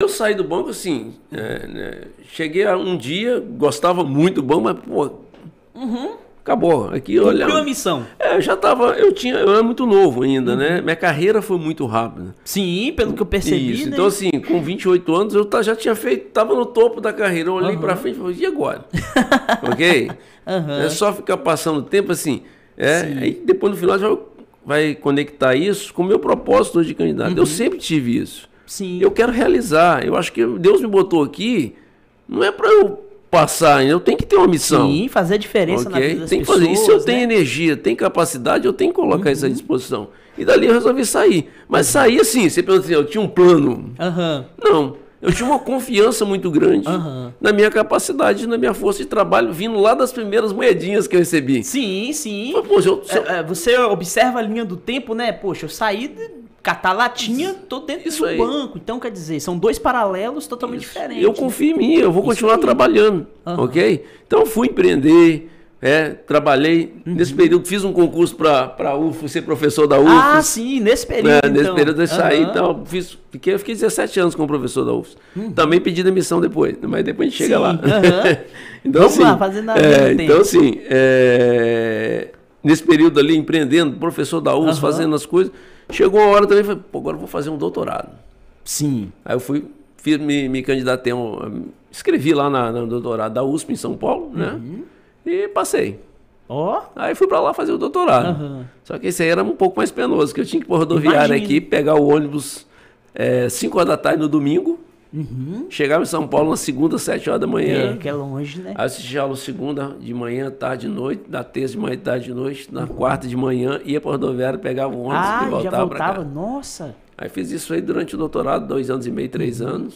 Eu saí do banco assim, é, né, cheguei a um dia, gostava muito do banco, mas pô, uhum. acabou. Aqui olha. a missão. É, eu já tava, eu tinha, eu era muito novo ainda, né? uhum. né? Minha carreira foi muito rápida. Sim, pelo que eu percebi. Isso. Né? Então assim, com 28 anos eu já tinha feito, tava no topo da carreira, eu olhei uhum. para frente e falei, e agora? ok? Uhum. É só ficar passando tempo assim. É, aí depois no final já vai conectar isso com o meu propósito de candidato. Eu uhum. sempre tive isso. Sim. Eu quero realizar. Eu acho que Deus me botou aqui, não é para eu passar, eu tenho que ter uma missão. Sim, fazer a diferença okay? na vida das tem que pessoas, fazer. E se eu tenho né? energia, tenho capacidade, eu tenho que colocar uhum. isso à uhum. disposição. E dali eu resolvi sair. Mas uhum. sair assim, você pensa assim, eu tinha um plano. Uhum. Não. Eu tinha uma confiança muito grande uhum. na minha capacidade, na minha força de trabalho, vindo lá das primeiras moedinhas que eu recebi. Sim, sim. Mas, poxa, eu, é, eu... É, você observa a linha do tempo, né? Poxa, eu saí catar latinha, tô dentro Isso do é aí. banco. Então, quer dizer, são dois paralelos totalmente Isso. diferentes. Eu né? confio em mim, eu vou continuar trabalhando, uhum. ok? Então, fui empreender, é, trabalhei uhum. nesse período, fiz um concurso para a UFO, ser professor da UFO. Ah, sim, nesse período. É, então. Nesse período eu uhum. então, fiz, fiquei, eu fiquei 17 anos como professor da UFO. Uhum. Também pedi demissão depois, mas depois a gente chega sim. lá. então, Vamos lá, fazendo a é, Então, assim, é, nesse período ali empreendendo, professor da USP, uhum. fazendo as coisas. Chegou a hora também, falei, pô, agora eu vou fazer um doutorado. Sim. Aí eu fui, fiz, me, me candidatei, um, escrevi lá na, doutorado da USP em São Paulo, né? Uhum. E passei. Ó. Oh. Aí fui para lá fazer o doutorado. Uhum. Só que esse aí era um pouco mais penoso, que eu tinha que ir pra rodoviária aqui, pegar o ônibus 5 eh, é, horas da tarde no domingo Uhum. Chegava em São Paulo na segunda, sete horas da manhã. É, que é longe, né? Assistia aula segunda de manhã, tarde e noite, na terça de manhã, tarde e noite, na quarta de manhã, ia para rodoviária, pegava um ônibus ah, e voltava, já voltava? Nossa! Aí fiz isso aí durante o doutorado, dois anos e meio, três uhum. anos.